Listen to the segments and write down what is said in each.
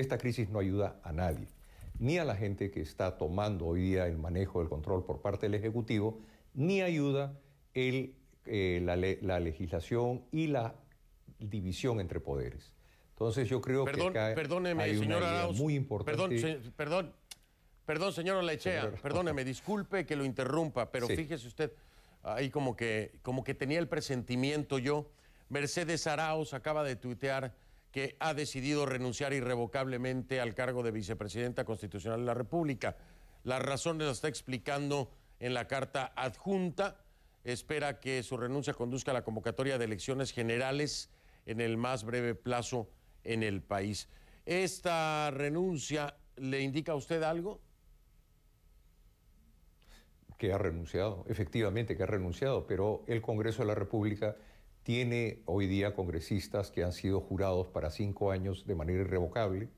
Esta crisis no ayuda a nadie, ni a la gente que está tomando hoy día el manejo del control por parte del Ejecutivo, ni ayuda el, eh, la, legislación y la división entre poderes. Entonces yo creo que acá perdóneme, hay una Arauz, muy importante. Perdón, perdón, perdón, señor Olechea, perdóneme, disculpe que lo interrumpa, pero fíjese usted, ahí como que, como que tenía el presentimiento yo. Mercedes Arauz acaba de tuitear que ha decidido renunciar irrevocablemente al cargo de vicepresidenta constitucional de la República. Las razones las está explicando en la carta adjunta. Espera que su renuncia conduzca a la convocatoria de elecciones generales en el más breve plazo en el país. ¿Esta renuncia le indica a usted algo? Que ha renunciado, efectivamente que ha renunciado, pero el Congreso de la República tiene hoy día congresistas que han sido jurados para cinco años de manera irrevocable.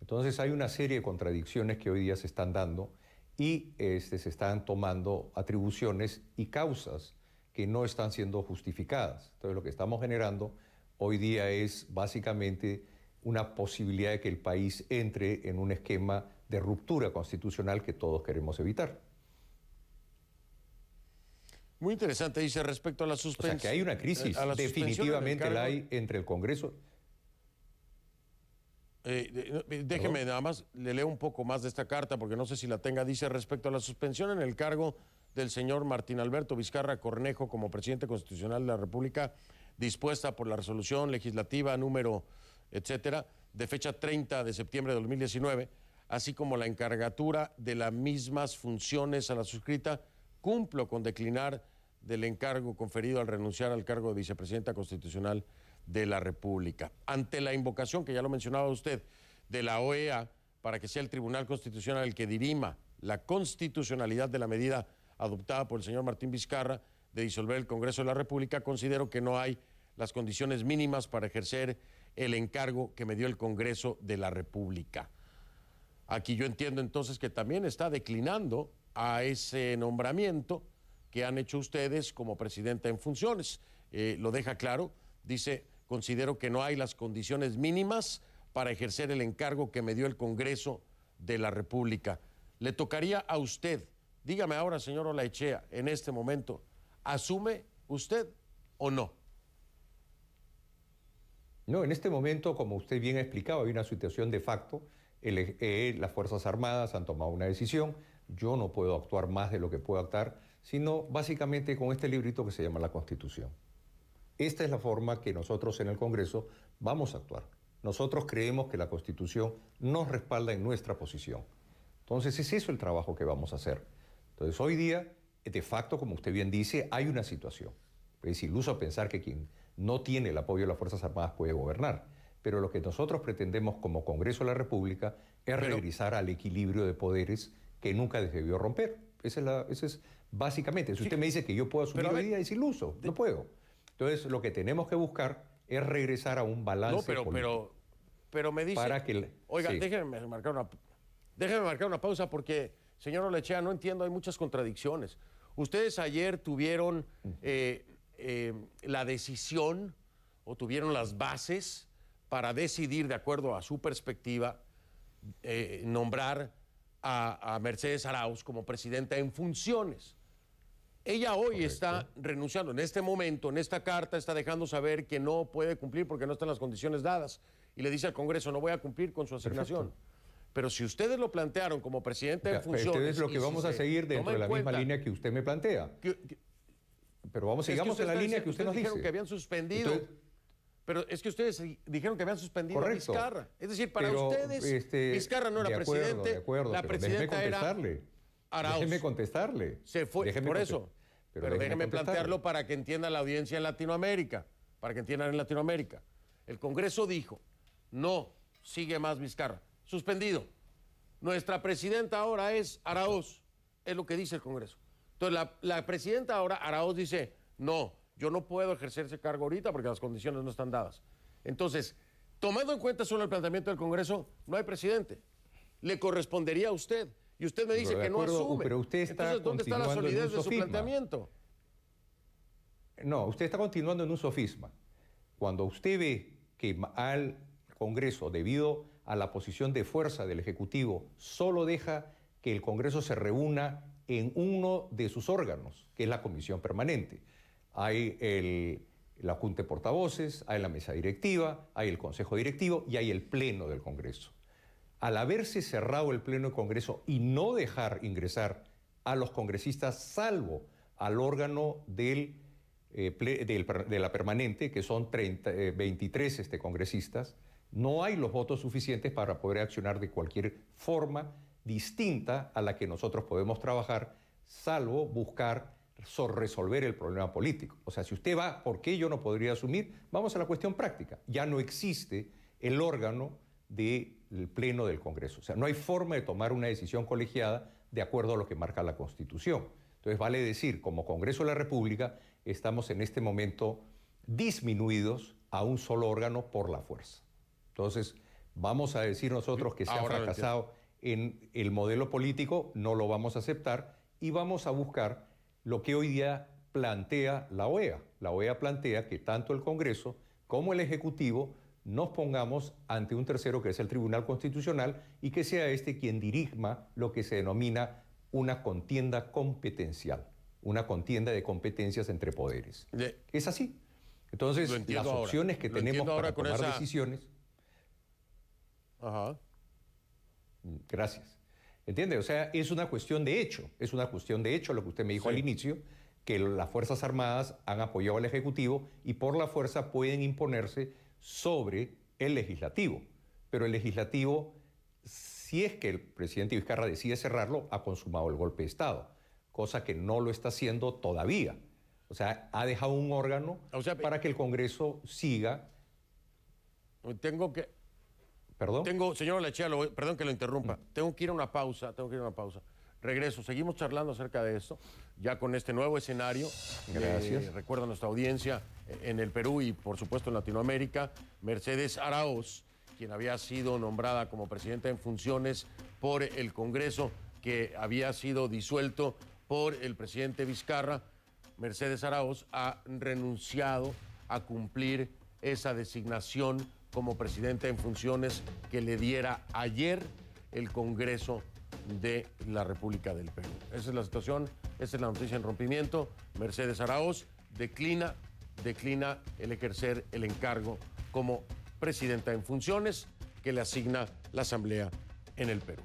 Entonces hay una serie de contradicciones que hoy día se están dando y este, se están tomando atribuciones y causas que no están siendo justificadas. Entonces lo que estamos generando hoy día es básicamente una posibilidad de que el país entre en un esquema de ruptura constitucional que todos queremos evitar. Muy interesante, dice, respecto a la suspensión. O sea, que hay una crisis, eh, definitivamente la hay entre el Congreso. Eh, eh, déjeme nada más, le leo un poco más de esta carta, porque no sé si la tenga, dice, respecto a la suspensión en el cargo del señor Martín Alberto Vizcarra Cornejo como presidente constitucional de la República, dispuesta por la resolución legislativa número, etcétera, de fecha 30 de septiembre de 2019, así como la encargatura de las mismas funciones a la suscrita cumplo con declinar del encargo conferido al renunciar al cargo de vicepresidenta constitucional de la República. Ante la invocación, que ya lo mencionaba usted, de la OEA para que sea el Tribunal Constitucional el que dirima la constitucionalidad de la medida adoptada por el señor Martín Vizcarra de disolver el Congreso de la República, considero que no hay las condiciones mínimas para ejercer el encargo que me dio el Congreso de la República. Aquí yo entiendo entonces que también está declinando a ese nombramiento que han hecho ustedes como presidenta en funciones. Eh, lo deja claro, dice, considero que no hay las condiciones mínimas para ejercer el encargo que me dio el Congreso de la República. Le tocaría a usted, dígame ahora, señor Olaechea, en este momento, ¿asume usted o no? No, en este momento, como usted bien ha explicado, hay una situación de facto. E, las Fuerzas Armadas han tomado una decisión yo no puedo actuar más de lo que puedo actuar, sino básicamente con este librito que se llama la Constitución. Esta es la forma que nosotros en el Congreso vamos a actuar. Nosotros creemos que la Constitución nos respalda en nuestra posición. Entonces es eso el trabajo que vamos a hacer. Entonces hoy día, de facto, como usted bien dice, hay una situación. Es iluso pensar que quien no tiene el apoyo de las Fuerzas Armadas puede gobernar. Pero lo que nosotros pretendemos como Congreso de la República es regresar al equilibrio de poderes que nunca debió romper. Esa es, básicamente. Si usted me dice que yo puedo asumir la medida es iluso. No puedo. Entonces, lo que tenemos que buscar es regresar a un balance. No, pero, pero, pero me dice. Oiga, marcar una, una pausa porque, señor Olechea, no entiendo, hay muchas contradicciones. Ustedes ayer tuvieron eh, eh, la decisión o tuvieron las bases para decidir, de acuerdo a su perspectiva, eh, nombrar a, Mercedes Arauz como presidenta en funciones. Ella hoy está renunciando, en este momento, en esta carta, está dejando saber que no puede cumplir porque no están las condiciones dadas y le dice al Congreso, no voy a cumplir con su asignación. Pero si ustedes lo plantearon como presidenta en funciones... es lo que vamos a seguir dentro de la misma línea que usted me plantea. pero vamos, sigamos en la línea que usted nos dice. que habían suspendido... Pero es que ustedes dijeron que habían suspendido a Vizcarra. Es decir, para ustedes, este, Vizcarra no era presidente. la presidenta era Arauz. Déjeme contestarle. Se fue, por eso. Pero, déjenme plantearlo para que entienda la audiencia en Latinoamérica. Para que entiendan en Latinoamérica. El Congreso dijo, no, sigue más Vizcarra. Suspendido. Nuestra presidenta ahora es Araoz, Es lo que dice el Congreso. Entonces, la, la presidenta ahora, Araoz dice, no, yo no puedo ejercer ese cargo ahorita porque las condiciones no están dadas. Entonces, tomando en cuenta solo el planteamiento del Congreso, no hay presidente. Le correspondería a usted. Y usted me dice que no asume. Pero usted está ¿dónde está la solidez de su planteamiento? No, usted está continuando en un sofisma. Cuando usted ve que al Congreso, debido a la posición de fuerza del Ejecutivo, solo deja que el Congreso se reúna en uno de sus órganos, que es la Comisión Permanente. Hay el, la Junta de Portavoces, hay la mesa directiva, hay el Consejo Directivo y hay el Pleno del Congreso. Al haberse cerrado el Pleno del Congreso y no dejar ingresar a los congresistas, salvo al órgano eh, de la permanente, que son 23 eh, este, congresistas, no hay los votos suficientes para poder accionar de cualquier forma distinta a la que nosotros podemos trabajar, salvo buscar resolver el problema político. O sea, si usted va, ¿por qué yo no podría asumir? Vamos a la cuestión práctica. Ya no existe el órgano del Pleno del Congreso. O sea, no hay forma de tomar una decisión colegiada de acuerdo a lo que marca la Constitución. Entonces, vale decir, como Congreso de la República, estamos en este momento disminuidos a un solo órgano por la fuerza. Entonces, vamos a decir nosotros que se ha fracasado en el modelo político, no lo vamos a aceptar y vamos a buscar lo que hoy día plantea la OEA. La OEA plantea que tanto el Congreso como el Ejecutivo nos pongamos ante un tercero que es el Tribunal Constitucional y que sea este quien dirigma lo que se denomina una contienda competencial, una contienda de competencias entre poderes. Es así. Entonces, las opciones que tenemos para tomar decisiones. Ajá. Gracias. ¿Entiende? O sea, es una cuestión de hecho, es una cuestión de hecho lo que usted me dijo al inicio, que las Fuerzas Armadas han apoyado al Ejecutivo y por la fuerza pueden imponerse sobre el Legislativo. Pero el Legislativo, si es que el presidente Vizcarra decide cerrarlo, ha consumado el golpe de Estado, cosa que no lo está haciendo todavía. O sea, ha dejado un órgano para que el Congreso siga. Tengo que, Perdón. Tengo, señor Lachea, perdón que lo interrumpa. Tengo que ir a una pausa, tengo que ir a una pausa. Regreso, seguimos charlando acerca de esto, ya con este nuevo escenario. Gracias. Eh, recuerda nuestra audiencia eh, en el Perú y por supuesto en Latinoamérica, Mercedes Araoz, quien había sido nombrada como presidenta en funciones por el Congreso que había sido disuelto por el presidente Vizcarra, Mercedes Araoz ha renunciado a cumplir esa designación como presidenta en funciones que le diera ayer el Congreso de la República del Perú. Esa es la situación, esa es la noticia en rompimiento. Mercedes Araoz declina, declina el ejercer el encargo como presidenta en funciones que le asigna la Asamblea en el Perú.